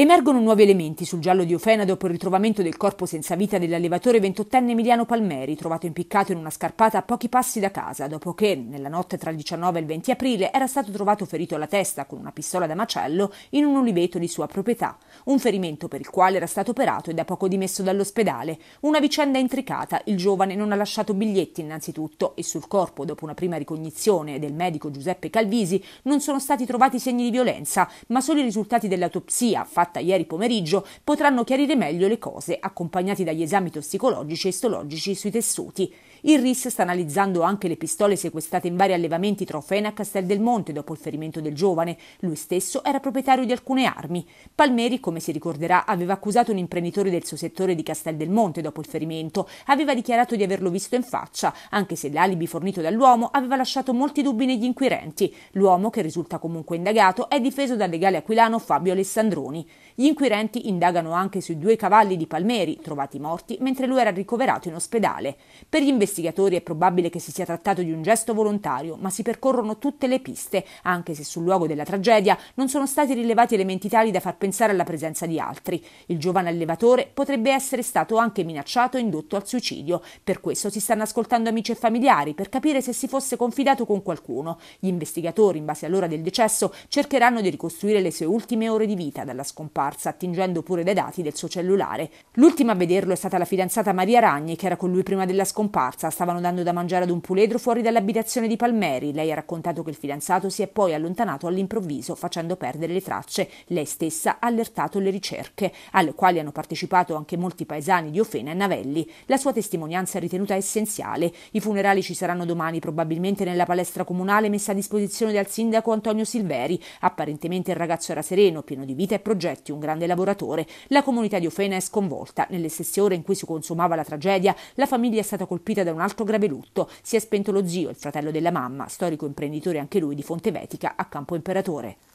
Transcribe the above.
Emergono nuovi elementi sul giallo di Ofena dopo il ritrovamento del corpo senza vita dell'allevatore ventottenne Emiliano Palmeri, trovato impiccato in una scarpata a pochi passi da casa, dopo che, nella notte tra il 19 e il 20 aprile, era stato trovato ferito alla testa con una pistola da macello in un oliveto di sua proprietà, un ferimento per il quale era stato operato e da poco dimesso dall'ospedale. Una vicenda intricata, il giovane non ha lasciato biglietti innanzitutto e sul corpo, dopo una prima ricognizione del medico Giuseppe Calvisi, non sono stati trovati segni di violenza, ma solo i risultati dell'autopsia fatta fatta ieri pomeriggio potranno chiarire meglio le cose, accompagnati dagli esami tossicologici e istologici sui tessuti. Il RIS sta analizzando anche le pistole sequestrate in vari allevamenti tra Ofena e Castel del Monte dopo il ferimento del giovane. Lui stesso era proprietario di alcune armi. Palmeri, come si ricorderà, aveva accusato un imprenditore del suo settore di Castel del Monte dopo il ferimento. Aveva dichiarato di averlo visto in faccia, anche se l'alibi fornito dall'uomo aveva lasciato molti dubbi negli inquirenti. L'uomo, che risulta comunque indagato, è difeso dal legale aquilano Fabio Alessandroni. Gli inquirenti indagano anche sui due cavalli di Palmeri, trovati morti mentre lui era ricoverato in ospedale. Per gli investigatori è probabile che si sia trattato di un gesto volontario, ma si percorrono tutte le piste, anche se sul luogo della tragedia non sono stati rilevati elementi tali da far pensare alla presenza di altri. Il giovane allevatore potrebbe essere stato anche minacciato e indotto al suicidio. Per questo si stanno ascoltando amici e familiari per capire se si fosse confidato con qualcuno. Gli investigatori, in base all'ora del decesso, cercheranno di ricostruire le sue ultime ore di vita dalla scuola scomparsa, attingendo pure dai dati del suo cellulare. L'ultima a vederlo è stata la fidanzata Maria Ragni, che era con lui prima della scomparsa. Stavano dando da mangiare ad un puledro fuori dall'abitazione di Palmeri. Lei ha raccontato che il fidanzato si è poi allontanato all'improvviso, facendo perdere le tracce. Lei stessa ha allertato le ricerche, alle quali hanno partecipato anche molti paesani di Ofena e Navelli. La sua testimonianza è ritenuta essenziale. I funerali ci saranno domani, probabilmente nella palestra comunale messa a disposizione dal sindaco Antonio Silveri. Apparentemente il ragazzo era sereno, pieno di vita e progetti Progetti, un grande lavoratore. La comunità di Ofena è sconvolta. Nelle stesse ore in cui si consumava la tragedia, la famiglia è stata colpita da un altro grave lutto. Si è spento lo zio, il fratello della mamma, storico imprenditore anche lui di Fonte Vetica a Campo Imperatore.